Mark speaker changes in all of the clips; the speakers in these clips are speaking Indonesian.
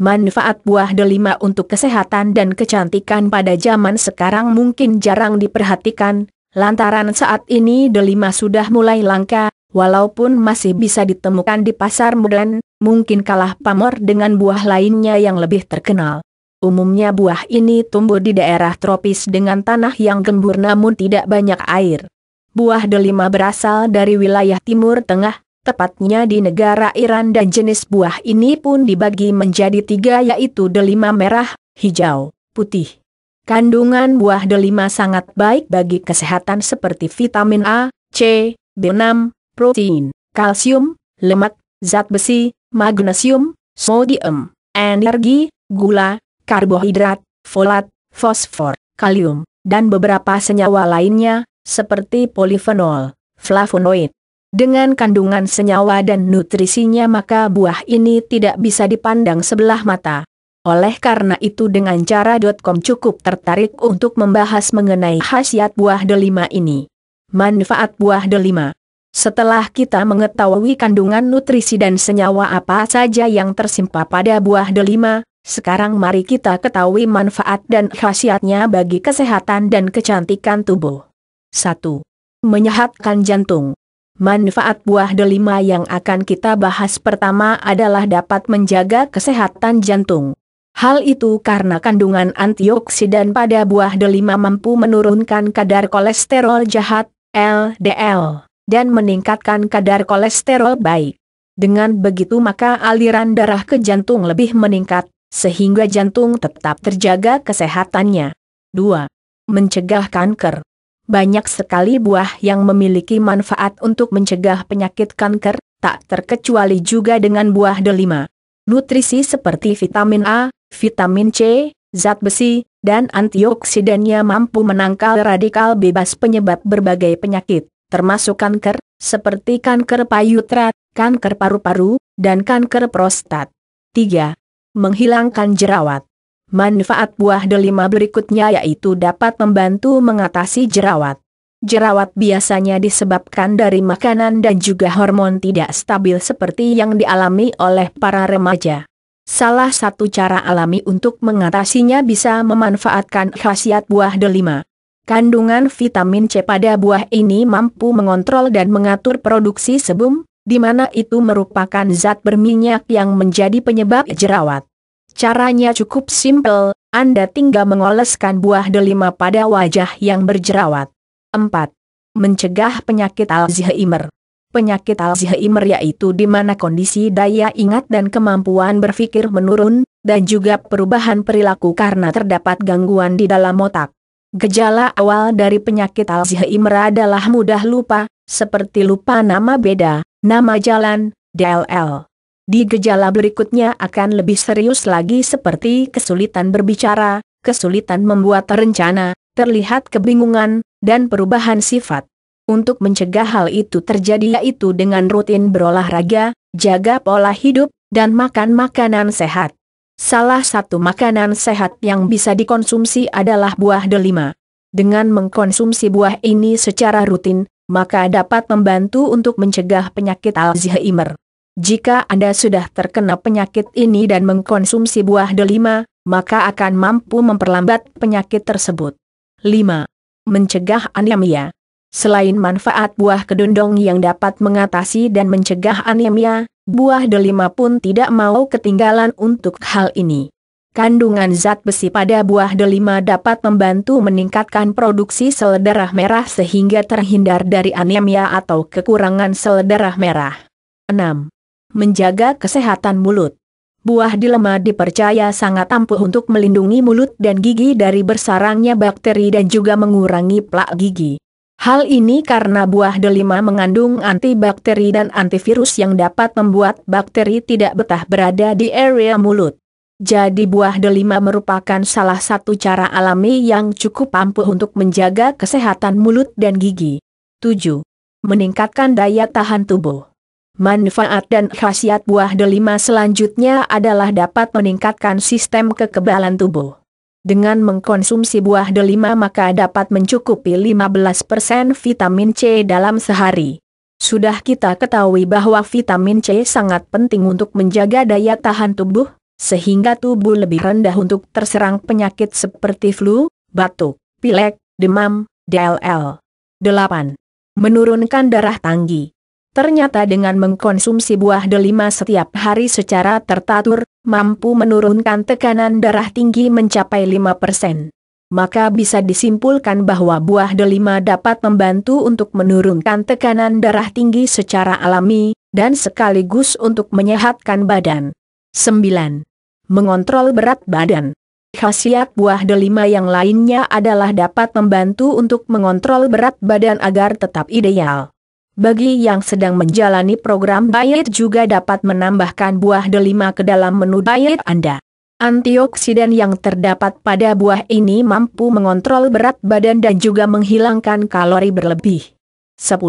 Speaker 1: Manfaat buah delima untuk kesehatan dan kecantikan pada zaman sekarang mungkin jarang diperhatikan, lantaran saat ini delima sudah mulai langka, walaupun masih bisa ditemukan di pasar modern, mungkin kalah pamor dengan buah lainnya yang lebih terkenal. Umumnya buah ini tumbuh di daerah tropis dengan tanah yang gembur namun tidak banyak air. Buah delima berasal dari wilayah timur tengah, Tepatnya di negara Iran dan jenis buah ini pun dibagi menjadi tiga yaitu delima merah, hijau, putih. Kandungan buah delima sangat baik bagi kesehatan seperti vitamin A, C, B6, protein, kalsium, lemak, zat besi, magnesium, sodium, energi, gula, karbohidrat, folat, fosfor, kalium, dan beberapa senyawa lainnya, seperti polifenol, flavonoid, dengan kandungan senyawa dan nutrisinya maka buah ini tidak bisa dipandang sebelah mata. Oleh karena itu dengan cara.com cukup tertarik untuk membahas mengenai khasiat buah delima ini. Manfaat buah delima Setelah kita mengetahui kandungan nutrisi dan senyawa apa saja yang tersimpa pada buah delima, sekarang mari kita ketahui manfaat dan khasiatnya bagi kesehatan dan kecantikan tubuh. 1. Menyehatkan jantung Manfaat buah delima yang akan kita bahas pertama adalah dapat menjaga kesehatan jantung. Hal itu karena kandungan antioksidan pada buah delima mampu menurunkan kadar kolesterol jahat, LDL, dan meningkatkan kadar kolesterol baik. Dengan begitu maka aliran darah ke jantung lebih meningkat, sehingga jantung tetap terjaga kesehatannya. 2. Mencegah kanker banyak sekali buah yang memiliki manfaat untuk mencegah penyakit kanker, tak terkecuali juga dengan buah delima. Nutrisi seperti vitamin A, vitamin C, zat besi, dan antioksidannya mampu menangkal radikal bebas penyebab berbagai penyakit, termasuk kanker, seperti kanker payudara, kanker paru-paru, dan kanker prostat. 3. Menghilangkan jerawat Manfaat buah delima berikutnya yaitu dapat membantu mengatasi jerawat. Jerawat biasanya disebabkan dari makanan dan juga hormon tidak stabil seperti yang dialami oleh para remaja. Salah satu cara alami untuk mengatasinya bisa memanfaatkan khasiat buah delima. Kandungan vitamin C pada buah ini mampu mengontrol dan mengatur produksi sebum, di mana itu merupakan zat berminyak yang menjadi penyebab jerawat. Caranya cukup simpel, Anda tinggal mengoleskan buah delima pada wajah yang berjerawat. 4. Mencegah penyakit Alzheimer Penyakit Alzheimer yaitu di mana kondisi daya ingat dan kemampuan berpikir menurun, dan juga perubahan perilaku karena terdapat gangguan di dalam otak. Gejala awal dari penyakit Alzheimer adalah mudah lupa, seperti lupa nama beda, nama jalan, DLL. Di gejala berikutnya akan lebih serius lagi seperti kesulitan berbicara, kesulitan membuat rencana, terlihat kebingungan, dan perubahan sifat. Untuk mencegah hal itu terjadi yaitu dengan rutin berolahraga, jaga pola hidup, dan makan makanan sehat. Salah satu makanan sehat yang bisa dikonsumsi adalah buah delima. Dengan mengkonsumsi buah ini secara rutin, maka dapat membantu untuk mencegah penyakit Alzheimer. Jika Anda sudah terkena penyakit ini dan mengkonsumsi buah delima, maka akan mampu memperlambat penyakit tersebut. 5. Mencegah anemia. Selain manfaat buah kedondong yang dapat mengatasi dan mencegah anemia, buah delima pun tidak mau ketinggalan untuk hal ini. Kandungan zat besi pada buah delima dapat membantu meningkatkan produksi sel darah merah sehingga terhindar dari anemia atau kekurangan sel darah merah. 6 menjaga kesehatan mulut. Buah dilema dipercaya sangat ampuh untuk melindungi mulut dan gigi dari bersarangnya bakteri dan juga mengurangi plak gigi. Hal ini karena buah delima mengandung antibakteri dan antivirus yang dapat membuat bakteri tidak betah berada di area mulut. Jadi buah delima merupakan salah satu cara alami yang cukup ampuh untuk menjaga kesehatan mulut dan gigi. 7. Meningkatkan daya tahan tubuh. Manfaat dan khasiat buah delima selanjutnya adalah dapat meningkatkan sistem kekebalan tubuh. Dengan mengkonsumsi buah delima maka dapat mencukupi 15% vitamin C dalam sehari. Sudah kita ketahui bahwa vitamin C sangat penting untuk menjaga daya tahan tubuh, sehingga tubuh lebih rendah untuk terserang penyakit seperti flu, batuk, pilek, demam, DLL. 8. Menurunkan darah tanggi Ternyata dengan mengkonsumsi buah delima setiap hari secara tertatur, mampu menurunkan tekanan darah tinggi mencapai 5%. Maka bisa disimpulkan bahwa buah delima dapat membantu untuk menurunkan tekanan darah tinggi secara alami, dan sekaligus untuk menyehatkan badan. 9. Mengontrol berat badan Khasiat buah delima yang lainnya adalah dapat membantu untuk mengontrol berat badan agar tetap ideal. Bagi yang sedang menjalani program diet juga dapat menambahkan buah delima ke dalam menu diet Anda. Antioksidan yang terdapat pada buah ini mampu mengontrol berat badan dan juga menghilangkan kalori berlebih. 10.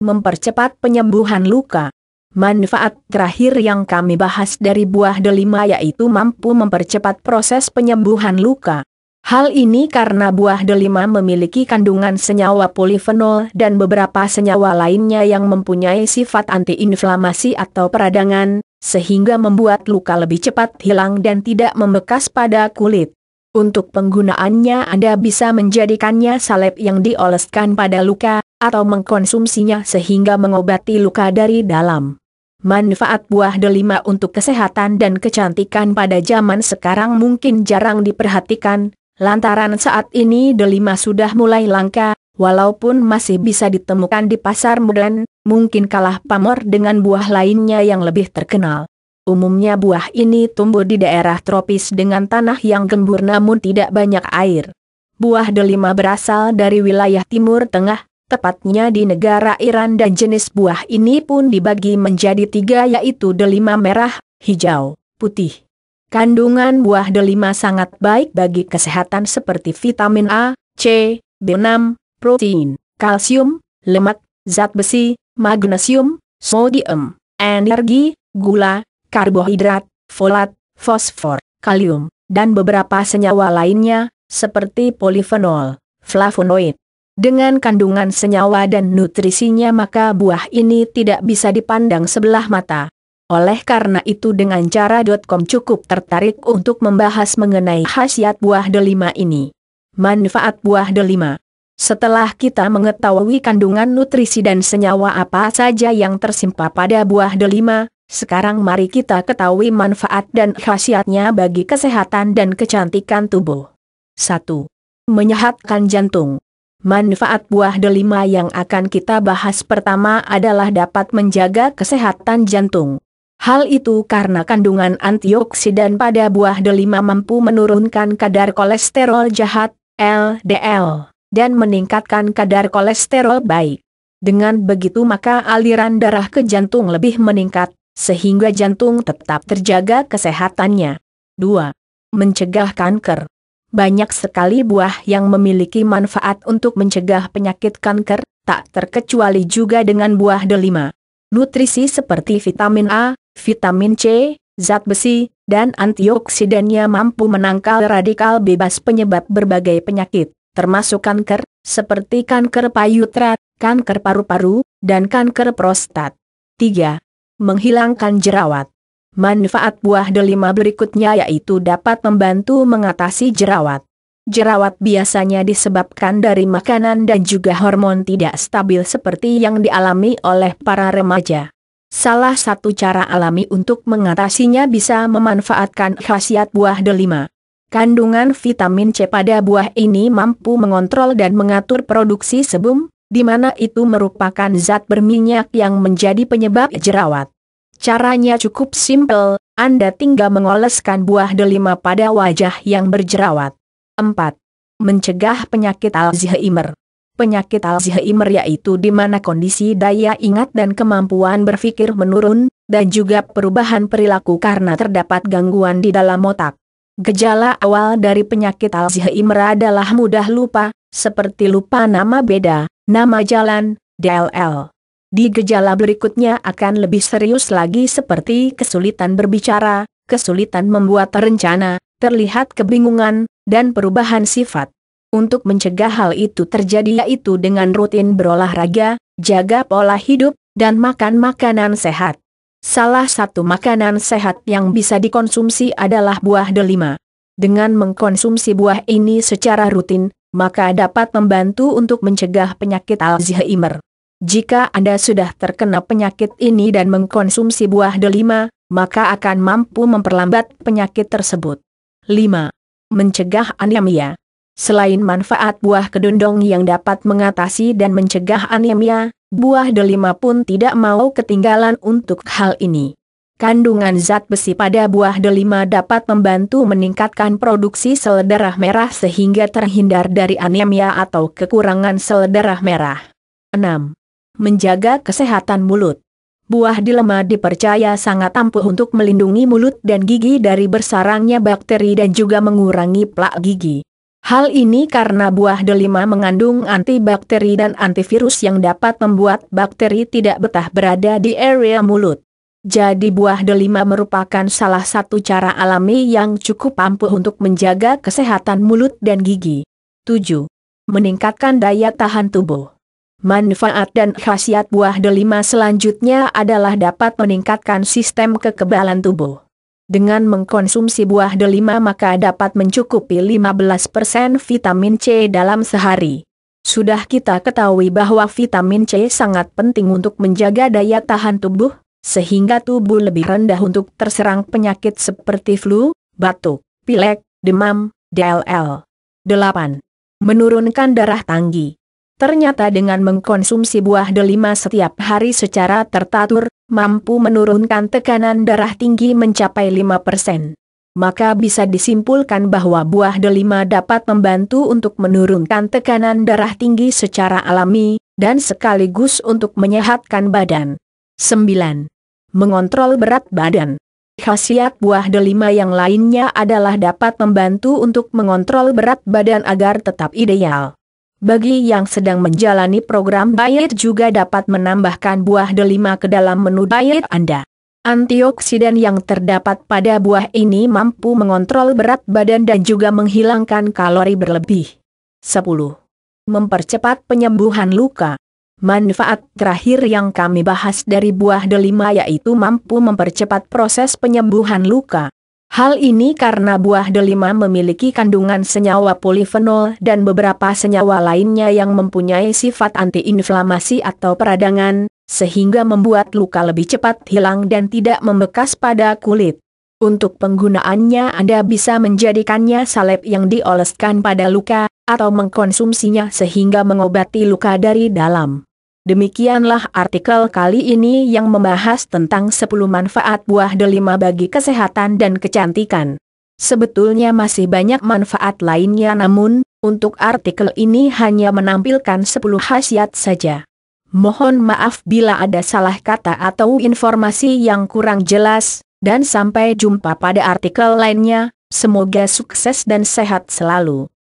Speaker 1: Mempercepat penyembuhan luka. Manfaat terakhir yang kami bahas dari buah delima yaitu mampu mempercepat proses penyembuhan luka. Hal ini karena buah delima memiliki kandungan senyawa polifenol dan beberapa senyawa lainnya yang mempunyai sifat antiinflamasi atau peradangan, sehingga membuat luka lebih cepat hilang dan tidak membekas pada kulit. Untuk penggunaannya Anda bisa menjadikannya salep yang dioleskan pada luka, atau mengkonsumsinya sehingga mengobati luka dari dalam. Manfaat buah delima untuk kesehatan dan kecantikan pada zaman sekarang mungkin jarang diperhatikan, Lantaran saat ini delima sudah mulai langka, walaupun masih bisa ditemukan di pasar modern, mungkin kalah pamor dengan buah lainnya yang lebih terkenal. Umumnya buah ini tumbuh di daerah tropis dengan tanah yang gembur namun tidak banyak air. Buah delima berasal dari wilayah timur tengah, tepatnya di negara Iran dan jenis buah ini pun dibagi menjadi tiga yaitu delima merah, hijau, putih. Kandungan buah delima sangat baik bagi kesehatan seperti vitamin A, C, B6, protein, kalsium, lemak, zat besi, magnesium, sodium, energi, gula, karbohidrat, folat, fosfor, kalium, dan beberapa senyawa lainnya, seperti polifenol, flavonoid. Dengan kandungan senyawa dan nutrisinya maka buah ini tidak bisa dipandang sebelah mata. Oleh karena itu dengan cara.com cukup tertarik untuk membahas mengenai khasiat buah delima ini. Manfaat buah delima Setelah kita mengetahui kandungan nutrisi dan senyawa apa saja yang tersimpa pada buah delima, sekarang mari kita ketahui manfaat dan khasiatnya bagi kesehatan dan kecantikan tubuh. 1. Menyehatkan jantung Manfaat buah delima yang akan kita bahas pertama adalah dapat menjaga kesehatan jantung. Hal itu karena kandungan antioksidan pada buah delima mampu menurunkan kadar kolesterol jahat, LDL, dan meningkatkan kadar kolesterol baik. Dengan begitu maka aliran darah ke jantung lebih meningkat, sehingga jantung tetap terjaga kesehatannya. 2. Mencegah kanker. Banyak sekali buah yang memiliki manfaat untuk mencegah penyakit kanker, tak terkecuali juga dengan buah delima. Nutrisi seperti vitamin A, vitamin C, zat besi, dan antioksidannya mampu menangkal radikal bebas penyebab berbagai penyakit, termasuk kanker, seperti kanker payudara, kanker paru-paru, dan kanker prostat. 3. Menghilangkan jerawat. Manfaat buah delima berikutnya yaitu dapat membantu mengatasi jerawat. Jerawat biasanya disebabkan dari makanan dan juga hormon tidak stabil seperti yang dialami oleh para remaja. Salah satu cara alami untuk mengatasinya bisa memanfaatkan khasiat buah delima. Kandungan vitamin C pada buah ini mampu mengontrol dan mengatur produksi sebum, di mana itu merupakan zat berminyak yang menjadi penyebab jerawat. Caranya cukup simpel, Anda tinggal mengoleskan buah delima pada wajah yang berjerawat. 4. Mencegah penyakit Alzheimer penyakit Alzheimer yaitu di mana kondisi daya ingat dan kemampuan berpikir menurun, dan juga perubahan perilaku karena terdapat gangguan di dalam otak. Gejala awal dari penyakit Alzheimer adalah mudah lupa, seperti lupa nama beda, nama jalan, DLL. Di gejala berikutnya akan lebih serius lagi seperti kesulitan berbicara, kesulitan membuat rencana, terlihat kebingungan, dan perubahan sifat. Untuk mencegah hal itu terjadi yaitu dengan rutin berolahraga, jaga pola hidup, dan makan makanan sehat. Salah satu makanan sehat yang bisa dikonsumsi adalah buah delima. Dengan mengkonsumsi buah ini secara rutin, maka dapat membantu untuk mencegah penyakit Alzheimer. Jika Anda sudah terkena penyakit ini dan mengkonsumsi buah delima, maka akan mampu memperlambat penyakit tersebut. 5. Mencegah anemia. Selain manfaat buah kedondong yang dapat mengatasi dan mencegah anemia, buah delima pun tidak mau ketinggalan untuk hal ini. Kandungan zat besi pada buah delima dapat membantu meningkatkan produksi sel darah merah sehingga terhindar dari anemia atau kekurangan sel darah merah. 6. Menjaga kesehatan mulut. Buah delima dipercaya sangat ampuh untuk melindungi mulut dan gigi dari bersarangnya bakteri dan juga mengurangi plak gigi. Hal ini karena buah delima mengandung antibakteri dan antivirus yang dapat membuat bakteri tidak betah berada di area mulut. Jadi buah delima merupakan salah satu cara alami yang cukup ampuh untuk menjaga kesehatan mulut dan gigi. 7. Meningkatkan daya tahan tubuh. Manfaat dan khasiat buah delima selanjutnya adalah dapat meningkatkan sistem kekebalan tubuh. Dengan mengkonsumsi buah delima maka dapat mencukupi 15% vitamin C dalam sehari. Sudah kita ketahui bahwa vitamin C sangat penting untuk menjaga daya tahan tubuh, sehingga tubuh lebih rendah untuk terserang penyakit seperti flu, batuk, pilek, demam, DLL. 8. Menurunkan darah tinggi. Ternyata dengan mengkonsumsi buah delima setiap hari secara tertatur, mampu menurunkan tekanan darah tinggi mencapai 5%. Maka bisa disimpulkan bahwa buah delima dapat membantu untuk menurunkan tekanan darah tinggi secara alami, dan sekaligus untuk menyehatkan badan. 9. Mengontrol berat badan Khasiat buah delima yang lainnya adalah dapat membantu untuk mengontrol berat badan agar tetap ideal. Bagi yang sedang menjalani program diet juga dapat menambahkan buah delima ke dalam menu diet Anda. Antioksidan yang terdapat pada buah ini mampu mengontrol berat badan dan juga menghilangkan kalori berlebih. 10. Mempercepat penyembuhan luka. Manfaat terakhir yang kami bahas dari buah delima yaitu mampu mempercepat proses penyembuhan luka. Hal ini karena buah delima memiliki kandungan senyawa polifenol dan beberapa senyawa lainnya yang mempunyai sifat antiinflamasi atau peradangan, sehingga membuat luka lebih cepat hilang dan tidak membekas pada kulit. Untuk penggunaannya Anda bisa menjadikannya salep yang dioleskan pada luka, atau mengkonsumsinya sehingga mengobati luka dari dalam. Demikianlah artikel kali ini yang membahas tentang 10 manfaat buah delima bagi kesehatan dan kecantikan. Sebetulnya masih banyak manfaat lainnya namun, untuk artikel ini hanya menampilkan 10 khasiat saja. Mohon maaf bila ada salah kata atau informasi yang kurang jelas, dan sampai jumpa pada artikel lainnya, semoga sukses dan sehat selalu.